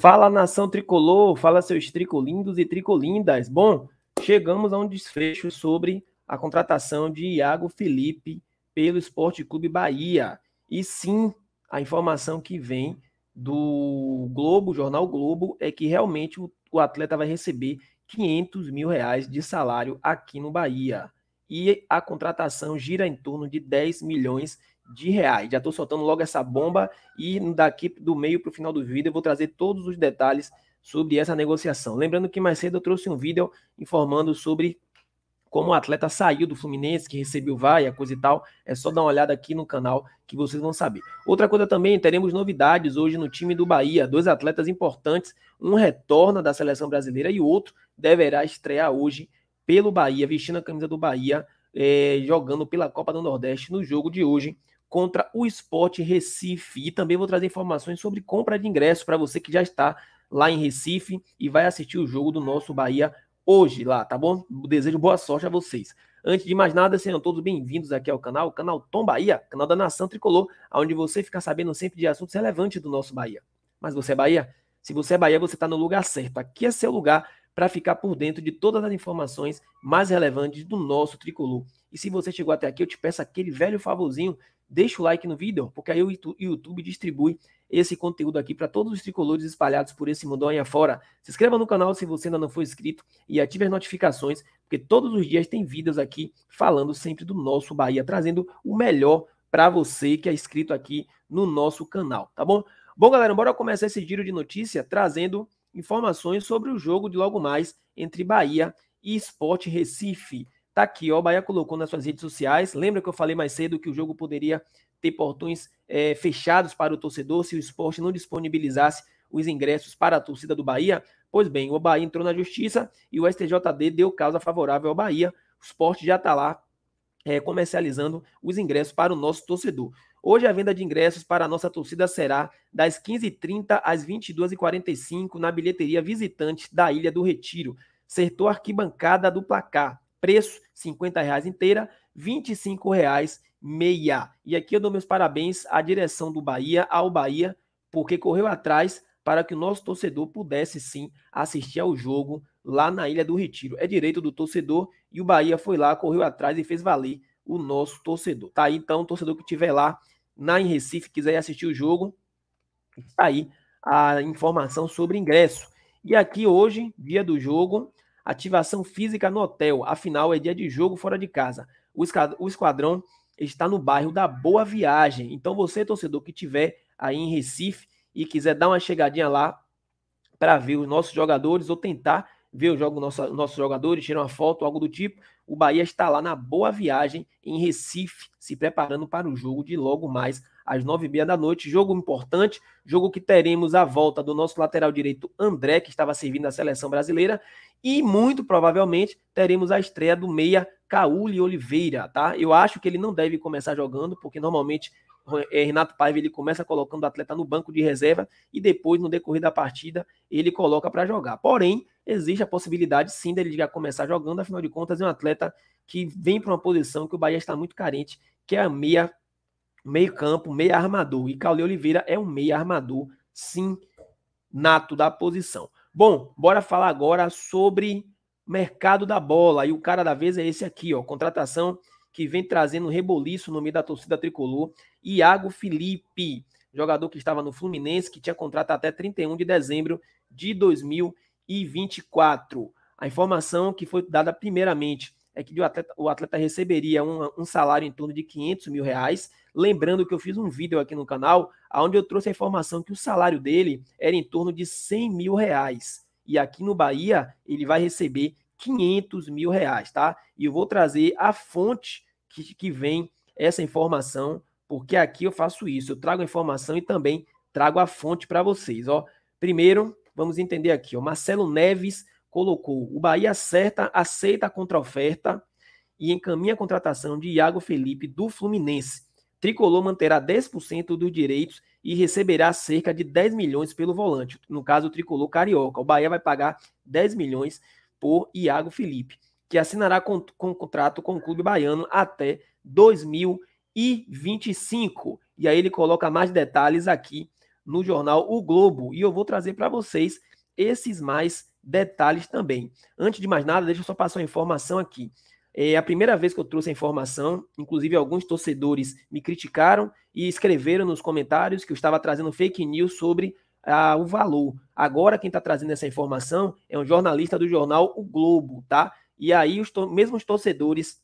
Fala nação tricolor, fala seus tricolindos e tricolindas. Bom, chegamos a um desfecho sobre a contratação de Iago Felipe pelo Esporte Clube Bahia. E sim, a informação que vem do Globo, Jornal Globo, é que realmente o, o atleta vai receber 500 mil reais de salário aqui no Bahia. E a contratação gira em torno de 10 milhões de reais. Já estou soltando logo essa bomba e daqui do meio para o final do vídeo eu vou trazer todos os detalhes sobre essa negociação. Lembrando que mais cedo eu trouxe um vídeo informando sobre como o atleta saiu do Fluminense, que recebeu vai e coisa e tal. É só dar uma olhada aqui no canal que vocês vão saber. Outra coisa também, teremos novidades hoje no time do Bahia. Dois atletas importantes, um retorna da seleção brasileira e o outro deverá estrear hoje pelo Bahia, vestindo a camisa do Bahia, eh, jogando pela Copa do Nordeste no jogo de hoje contra o Esporte Recife. E também vou trazer informações sobre compra de ingressos para você que já está lá em Recife e vai assistir o jogo do nosso Bahia hoje lá, tá bom? Desejo boa sorte a vocês. Antes de mais nada, sejam todos bem-vindos aqui ao canal, canal Tom Bahia, canal da Nação Tricolor, onde você fica sabendo sempre de assuntos relevantes do nosso Bahia. Mas você é Bahia? Se você é Bahia, você está no lugar certo. Aqui é seu lugar para ficar por dentro de todas as informações mais relevantes do nosso tricolor. E se você chegou até aqui, eu te peço aquele velho favorzinho deixa o like no vídeo, porque aí o YouTube distribui esse conteúdo aqui para todos os tricolores espalhados por esse mundo aí afora. Se inscreva no canal se você ainda não for inscrito e ative as notificações, porque todos os dias tem vídeos aqui falando sempre do nosso Bahia, trazendo o melhor para você que é inscrito aqui no nosso canal, tá bom? Bom, galera, bora começar esse giro de notícia trazendo informações sobre o jogo de logo mais entre Bahia e Sport Recife. Tá aqui, ó, o Bahia colocou nas suas redes sociais. Lembra que eu falei mais cedo que o jogo poderia ter portões é, fechados para o torcedor se o esporte não disponibilizasse os ingressos para a torcida do Bahia? Pois bem, o Bahia entrou na justiça e o STJD deu causa favorável ao Bahia. O esporte já está lá é, comercializando os ingressos para o nosso torcedor. Hoje a venda de ingressos para a nossa torcida será das 15h30 às 22h45 na bilheteria visitante da Ilha do Retiro. a arquibancada do placar preço, 50 reais inteira, 25 reais meia. E aqui eu dou meus parabéns à direção do Bahia, ao Bahia, porque correu atrás para que o nosso torcedor pudesse sim assistir ao jogo lá na Ilha do Retiro. É direito do torcedor e o Bahia foi lá, correu atrás e fez valer o nosso torcedor. Tá aí então, torcedor que estiver lá na em Recife, quiser assistir o jogo, tá aí a informação sobre ingresso. E aqui hoje, dia do jogo, ativação física no hotel, afinal é dia de jogo fora de casa. O esquadrão está no bairro da Boa Viagem. Então você, torcedor que tiver aí em Recife e quiser dar uma chegadinha lá para ver os nossos jogadores ou tentar ver o jogo nossa, nossos jogadores, tirar uma foto, algo do tipo, o Bahia está lá na Boa Viagem em Recife, se preparando para o jogo de logo mais às nove e meia da noite. Jogo importante, jogo que teremos a volta do nosso lateral direito André, que estava servindo a seleção brasileira, e muito provavelmente teremos a estreia do meia Caule Oliveira, tá? Eu acho que ele não deve começar jogando, porque normalmente eh, Renato Paiva ele começa colocando o atleta no banco de reserva e depois, no decorrer da partida, ele coloca para jogar. Porém, existe a possibilidade sim dele já começar jogando, afinal de contas, é um atleta que vem para uma posição que o Bahia está muito carente, que é a meia meio campo, meia armador. E Caule Oliveira é um meia armador, sim, nato da posição. Bom, bora falar agora sobre mercado da bola. E o cara da vez é esse aqui, ó. Contratação que vem trazendo reboliço no meio da torcida tricolor. Iago Felipe, jogador que estava no Fluminense, que tinha contrato até 31 de dezembro de 2024. A informação que foi dada primeiramente é que o atleta, o atleta receberia um, um salário em torno de 500 mil reais, Lembrando que eu fiz um vídeo aqui no canal onde eu trouxe a informação que o salário dele era em torno de 100 mil reais. E aqui no Bahia, ele vai receber 500 mil reais, tá? E eu vou trazer a fonte que, que vem essa informação, porque aqui eu faço isso. Eu trago a informação e também trago a fonte para vocês, ó. Primeiro, vamos entender aqui, O Marcelo Neves colocou: o Bahia acerta, aceita a contraoferta e encaminha a contratação de Iago Felipe do Fluminense. Tricolor manterá 10% dos direitos e receberá cerca de 10 milhões pelo volante. No caso, o Tricolor Carioca. O Bahia vai pagar 10 milhões por Iago Felipe, que assinará com, com contrato com o clube baiano até 2025. E aí ele coloca mais detalhes aqui no jornal O Globo. E eu vou trazer para vocês esses mais detalhes também. Antes de mais nada, deixa eu só passar uma informação aqui. É, é a primeira vez que eu trouxe a informação, inclusive alguns torcedores me criticaram e escreveram nos comentários que eu estava trazendo fake news sobre ah, o valor. Agora quem está trazendo essa informação é um jornalista do jornal O Globo, tá? E aí os mesmo os torcedores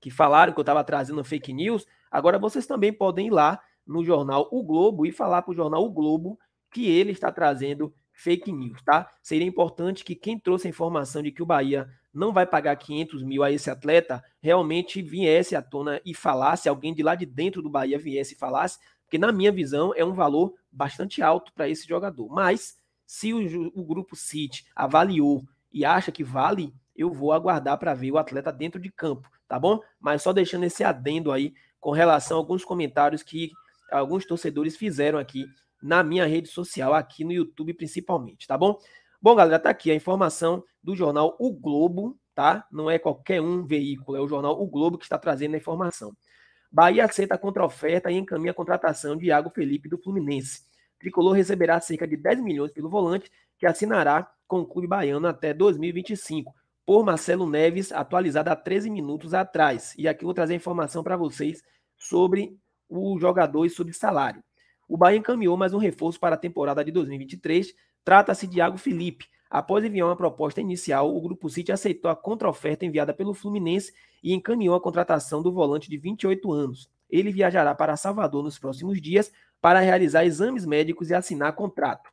que falaram que eu estava trazendo fake news, agora vocês também podem ir lá no jornal O Globo e falar para o jornal O Globo que ele está trazendo fake news, tá? Seria importante que quem trouxe a informação de que o Bahia não vai pagar 500 mil a esse atleta, realmente viesse à tona e falasse, alguém de lá de dentro do Bahia viesse e falasse, porque na minha visão é um valor bastante alto para esse jogador. Mas se o, o grupo City avaliou e acha que vale, eu vou aguardar para ver o atleta dentro de campo, tá bom? Mas só deixando esse adendo aí com relação a alguns comentários que alguns torcedores fizeram aqui na minha rede social, aqui no YouTube principalmente, tá bom? Bom, galera, tá aqui a informação do jornal O Globo, tá? Não é qualquer um veículo, é o jornal O Globo que está trazendo a informação. Bahia aceita contra-oferta e encaminha a contratação de Iago Felipe do Fluminense. Tricolor receberá cerca de 10 milhões pelo volante, que assinará com o clube baiano até 2025, por Marcelo Neves, atualizado há 13 minutos atrás. E aqui vou trazer informação para vocês sobre o jogador e sobre salário. O Bahia encaminhou mais um reforço para a temporada de 2023. Trata-se de Iago Felipe, Após enviar uma proposta inicial, o Grupo City aceitou a contraoferta enviada pelo Fluminense e encaminhou a contratação do volante de 28 anos. Ele viajará para Salvador nos próximos dias para realizar exames médicos e assinar contrato.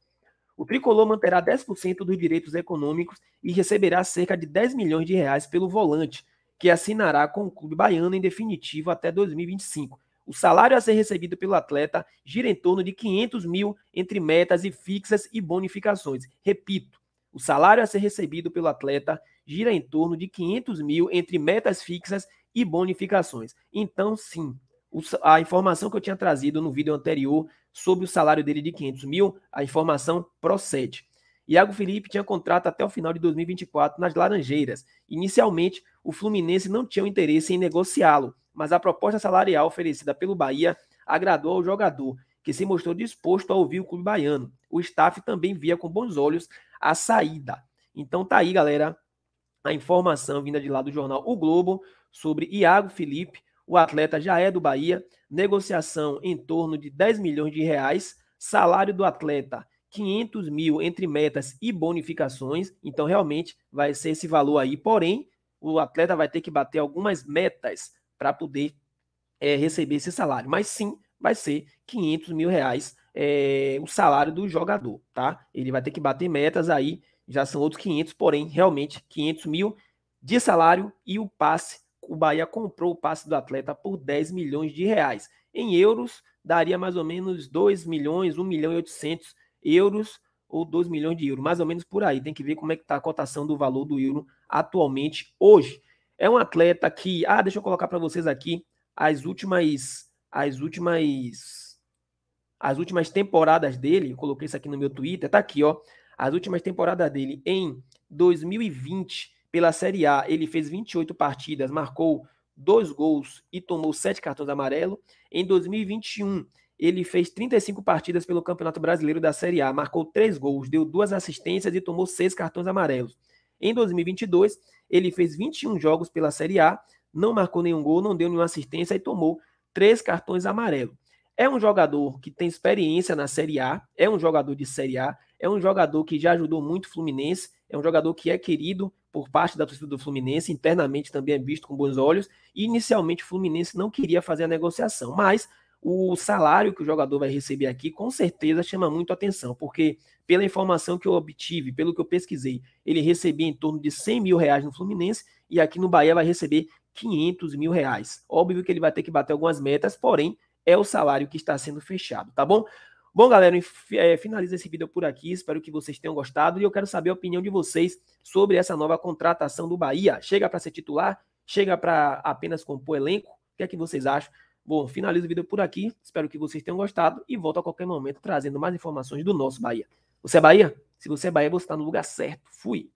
O tricolor manterá 10% dos direitos econômicos e receberá cerca de 10 milhões de reais pelo volante, que assinará com o clube baiano em definitivo até 2025. O salário a ser recebido pelo atleta gira em torno de 500 mil entre metas e fixas e bonificações. Repito, o salário a ser recebido pelo atleta gira em torno de 500 mil entre metas fixas e bonificações. Então, sim, a informação que eu tinha trazido no vídeo anterior sobre o salário dele de 500 mil, a informação procede. Iago Felipe tinha contrato até o final de 2024 nas Laranjeiras. Inicialmente, o Fluminense não tinha interesse em negociá-lo, mas a proposta salarial oferecida pelo Bahia agradou ao jogador, que se mostrou disposto a ouvir o clube baiano. O staff também via com bons olhos a saída. Então tá aí, galera, a informação vinda de lá do jornal O Globo sobre Iago Felipe. O atleta já é do Bahia, negociação em torno de 10 milhões de reais, salário do atleta 500 mil entre metas e bonificações, então realmente vai ser esse valor aí. Porém, o atleta vai ter que bater algumas metas para poder é, receber esse salário, mas sim vai ser 500 mil reais é, o salário do jogador, tá? Ele vai ter que bater metas aí, já são outros 500, porém, realmente, 500 mil de salário e o passe, o Bahia comprou o passe do atleta por 10 milhões de reais. Em euros, daria mais ou menos 2 milhões, 1 milhão e 800 euros ou 2 milhões de euros, mais ou menos por aí. Tem que ver como é que está a cotação do valor do euro atualmente hoje. É um atleta que, ah, deixa eu colocar para vocês aqui as últimas as últimas as últimas temporadas dele, eu coloquei isso aqui no meu Twitter, tá aqui, ó. As últimas temporadas dele em 2020 pela Série A, ele fez 28 partidas, marcou dois gols e tomou sete cartões amarelo. Em 2021, ele fez 35 partidas pelo Campeonato Brasileiro da Série A, marcou três gols, deu duas assistências e tomou seis cartões amarelos. Em 2022, ele fez 21 jogos pela Série A, não marcou nenhum gol, não deu nenhuma assistência e tomou três cartões amarelos. É um jogador que tem experiência na Série A, é um jogador de Série A, é um jogador que já ajudou muito o Fluminense, é um jogador que é querido por parte da torcida do Fluminense, internamente também é visto com bons olhos, e inicialmente o Fluminense não queria fazer a negociação, mas o salário que o jogador vai receber aqui com certeza chama muito atenção, porque pela informação que eu obtive, pelo que eu pesquisei, ele recebia em torno de 100 mil reais no Fluminense e aqui no Bahia vai receber 500 mil reais. Óbvio que ele vai ter que bater algumas metas, porém é o salário que está sendo fechado, tá bom? Bom, galera, é, finalizo esse vídeo por aqui. Espero que vocês tenham gostado e eu quero saber a opinião de vocês sobre essa nova contratação do Bahia. Chega para ser titular? Chega para apenas compor elenco? O que é que vocês acham? Bom, finalizo o vídeo por aqui. Espero que vocês tenham gostado e volto a qualquer momento trazendo mais informações do nosso Bahia. Você é Bahia? Se você é Bahia, você está no lugar certo. Fui!